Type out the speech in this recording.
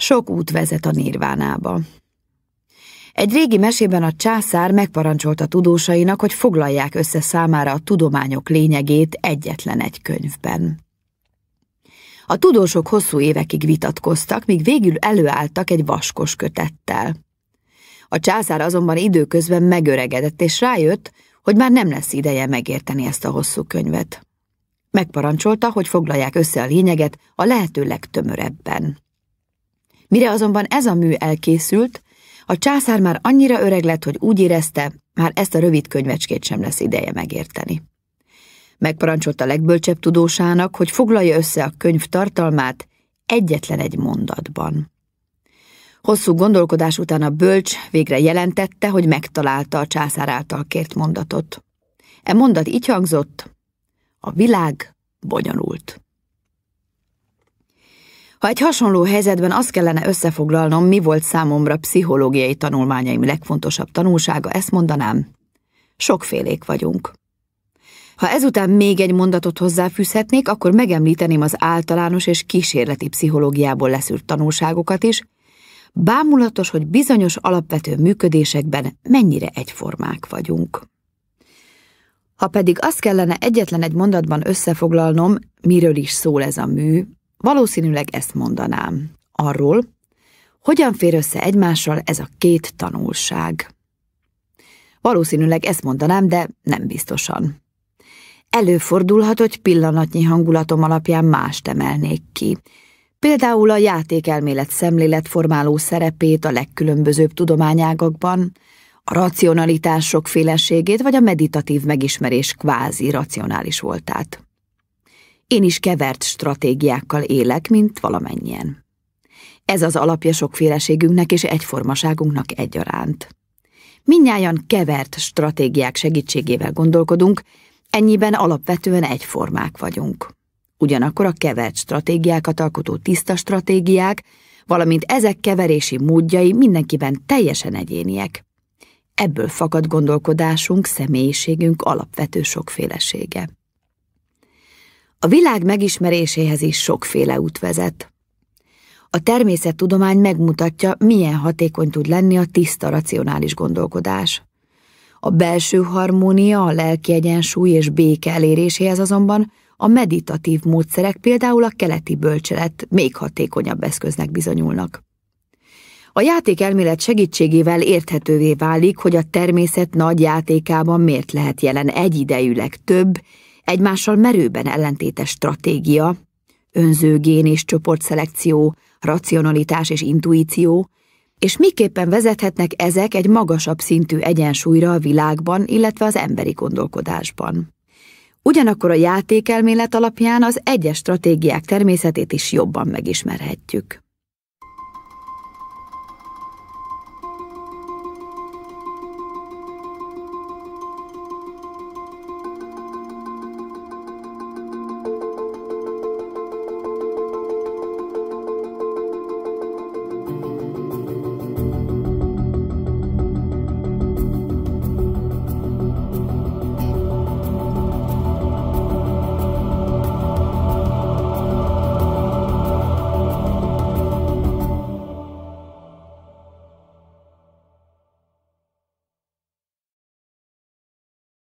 Sok út vezet a nirvánába. Egy régi mesében a császár megparancsolta tudósainak, hogy foglalják össze számára a tudományok lényegét egyetlen egy könyvben. A tudósok hosszú évekig vitatkoztak, míg végül előálltak egy vaskos kötettel. A császár azonban időközben megöregedett, és rájött, hogy már nem lesz ideje megérteni ezt a hosszú könyvet. Megparancsolta, hogy foglalják össze a lényeget a lehető legtömörebben. Mire azonban ez a mű elkészült, a császár már annyira öreg lett, hogy úgy érezte, már ezt a rövid könyvecskét sem lesz ideje megérteni. Megparancsolta a legbölcsebb tudósának, hogy foglalja össze a könyv tartalmát egyetlen egy mondatban. Hosszú gondolkodás után a bölcs végre jelentette, hogy megtalálta a császár által kért mondatot. E mondat így hangzott, a világ bonyolult. Ha egy hasonló helyzetben azt kellene összefoglalnom, mi volt számomra pszichológiai tanulmányaim legfontosabb tanulsága, ezt mondanám. Sokfélék vagyunk. Ha ezután még egy mondatot hozzáfűzhetnék, akkor megemlíteném az általános és kísérleti pszichológiából leszűrt tanulságokat is, bámulatos, hogy bizonyos alapvető működésekben mennyire egyformák vagyunk. Ha pedig azt kellene egyetlen egy mondatban összefoglalnom, miről is szól ez a mű, Valószínűleg ezt mondanám. Arról, hogyan fér össze egymással ez a két tanulság. Valószínűleg ezt mondanám, de nem biztosan. Előfordulhat, hogy pillanatnyi hangulatom alapján mást emelnék ki. Például a játékelmélet szemlélet formáló szerepét a legkülönbözőbb tudományágakban, a racionalitás sokféleségét vagy a meditatív megismerés kvázi racionális voltát. Én is kevert stratégiákkal élek, mint valamennyien. Ez az alapja sokféleségünknek és egyformaságunknak egyaránt. Mindnyájan kevert stratégiák segítségével gondolkodunk, ennyiben alapvetően egyformák vagyunk. Ugyanakkor a kevert stratégiákat alkotó tiszta stratégiák, valamint ezek keverési módjai mindenkiben teljesen egyéniek. Ebből fakad gondolkodásunk, személyiségünk alapvető sokfélesége. A világ megismeréséhez is sokféle út vezet. A természettudomány megmutatja, milyen hatékony tud lenni a tiszta racionális gondolkodás. A belső harmónia, a lelki egyensúly és béke eléréséhez azonban a meditatív módszerek, például a keleti bölcselet még hatékonyabb eszköznek bizonyulnak. A játékelmélet segítségével érthetővé válik, hogy a természet nagy játékában miért lehet jelen egyidejűleg több Egymással merőben ellentétes stratégia, gén és csoportszelekció, racionalitás és intuíció, és miképpen vezethetnek ezek egy magasabb szintű egyensúlyra a világban, illetve az emberi gondolkodásban. Ugyanakkor a játékelmélet alapján az egyes stratégiák természetét is jobban megismerhetjük.